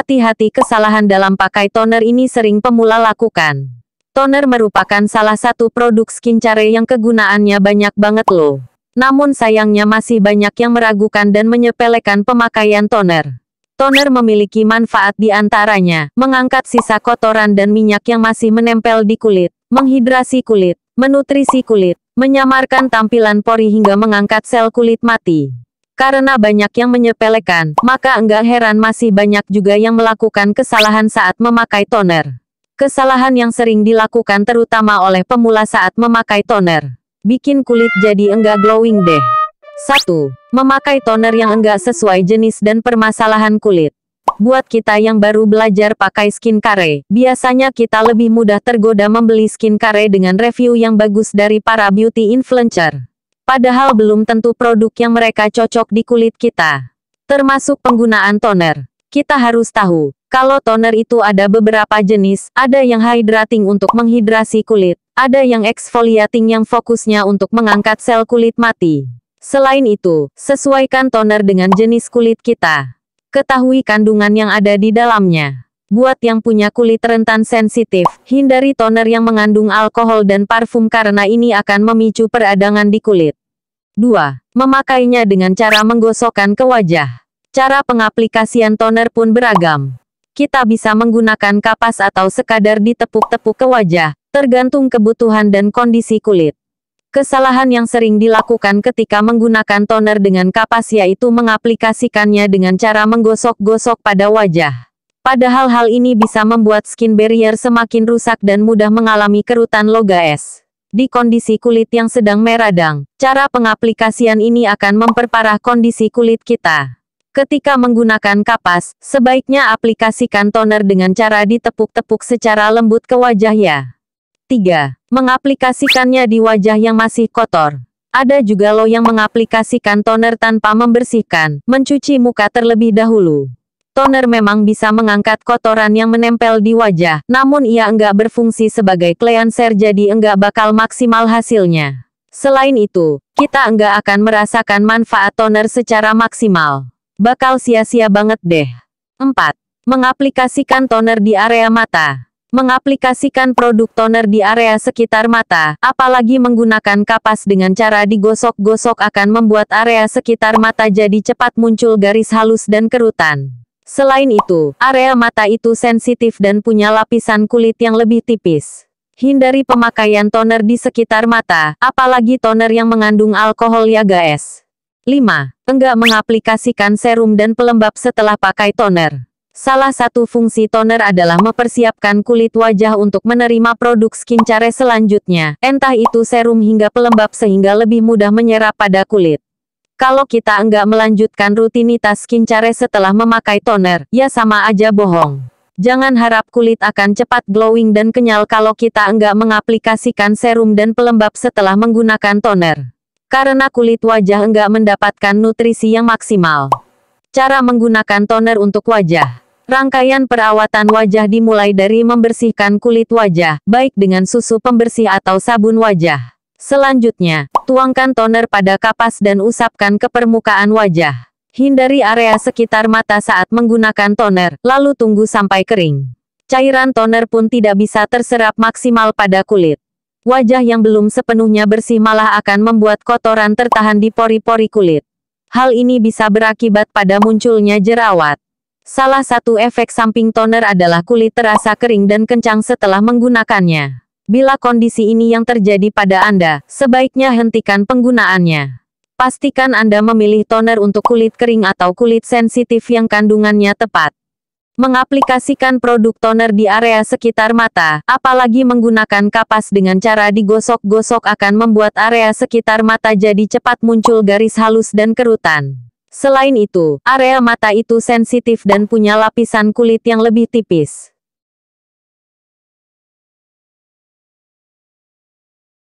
Hati-hati kesalahan dalam pakai toner ini sering pemula lakukan. Toner merupakan salah satu produk skincare yang kegunaannya banyak banget loh. Namun sayangnya masih banyak yang meragukan dan menyepelekan pemakaian toner. Toner memiliki manfaat di antaranya, mengangkat sisa kotoran dan minyak yang masih menempel di kulit, menghidrasi kulit, menutrisi kulit, menyamarkan tampilan pori hingga mengangkat sel kulit mati. Karena banyak yang menyepelekan, maka enggak heran masih banyak juga yang melakukan kesalahan saat memakai toner. Kesalahan yang sering dilakukan terutama oleh pemula saat memakai toner. Bikin kulit jadi enggak glowing deh. 1. Memakai toner yang enggak sesuai jenis dan permasalahan kulit. Buat kita yang baru belajar pakai skin care, biasanya kita lebih mudah tergoda membeli skin care dengan review yang bagus dari para beauty influencer. Padahal belum tentu produk yang mereka cocok di kulit kita. Termasuk penggunaan toner. Kita harus tahu, kalau toner itu ada beberapa jenis, ada yang hydrating untuk menghidrasi kulit, ada yang exfoliating yang fokusnya untuk mengangkat sel kulit mati. Selain itu, sesuaikan toner dengan jenis kulit kita. Ketahui kandungan yang ada di dalamnya. Buat yang punya kulit rentan sensitif, hindari toner yang mengandung alkohol dan parfum karena ini akan memicu peradangan di kulit. 2. Memakainya dengan cara menggosokkan ke wajah. Cara pengaplikasian toner pun beragam. Kita bisa menggunakan kapas atau sekadar ditepuk-tepuk ke wajah, tergantung kebutuhan dan kondisi kulit. Kesalahan yang sering dilakukan ketika menggunakan toner dengan kapas yaitu mengaplikasikannya dengan cara menggosok-gosok pada wajah. Padahal hal ini bisa membuat skin barrier semakin rusak dan mudah mengalami kerutan logaes di kondisi kulit yang sedang meradang. Cara pengaplikasian ini akan memperparah kondisi kulit kita. Ketika menggunakan kapas, sebaiknya aplikasikan toner dengan cara ditepuk-tepuk secara lembut ke wajah ya. 3. Mengaplikasikannya di wajah yang masih kotor. Ada juga lo yang mengaplikasikan toner tanpa membersihkan, mencuci muka terlebih dahulu. Toner memang bisa mengangkat kotoran yang menempel di wajah, namun ia enggak berfungsi sebagai cleanser jadi enggak bakal maksimal hasilnya. Selain itu, kita enggak akan merasakan manfaat toner secara maksimal. Bakal sia-sia banget deh. 4. Mengaplikasikan toner di area mata. Mengaplikasikan produk toner di area sekitar mata, apalagi menggunakan kapas dengan cara digosok-gosok akan membuat area sekitar mata jadi cepat muncul garis halus dan kerutan. Selain itu, area mata itu sensitif dan punya lapisan kulit yang lebih tipis. Hindari pemakaian toner di sekitar mata, apalagi toner yang mengandung alkohol ya guys. 5. Enggak mengaplikasikan serum dan pelembab setelah pakai toner. Salah satu fungsi toner adalah mempersiapkan kulit wajah untuk menerima produk skincare selanjutnya, entah itu serum hingga pelembab sehingga lebih mudah menyerap pada kulit. Kalau kita enggak melanjutkan rutinitas skincare setelah memakai toner, ya sama aja bohong. Jangan harap kulit akan cepat glowing dan kenyal kalau kita enggak mengaplikasikan serum dan pelembab setelah menggunakan toner. Karena kulit wajah enggak mendapatkan nutrisi yang maksimal. Cara menggunakan toner untuk wajah. Rangkaian perawatan wajah dimulai dari membersihkan kulit wajah, baik dengan susu pembersih atau sabun wajah. Selanjutnya, tuangkan toner pada kapas dan usapkan ke permukaan wajah. Hindari area sekitar mata saat menggunakan toner, lalu tunggu sampai kering. Cairan toner pun tidak bisa terserap maksimal pada kulit. Wajah yang belum sepenuhnya bersih malah akan membuat kotoran tertahan di pori-pori kulit. Hal ini bisa berakibat pada munculnya jerawat. Salah satu efek samping toner adalah kulit terasa kering dan kencang setelah menggunakannya. Bila kondisi ini yang terjadi pada Anda, sebaiknya hentikan penggunaannya. Pastikan Anda memilih toner untuk kulit kering atau kulit sensitif yang kandungannya tepat. Mengaplikasikan produk toner di area sekitar mata, apalagi menggunakan kapas dengan cara digosok-gosok akan membuat area sekitar mata jadi cepat muncul garis halus dan kerutan. Selain itu, area mata itu sensitif dan punya lapisan kulit yang lebih tipis.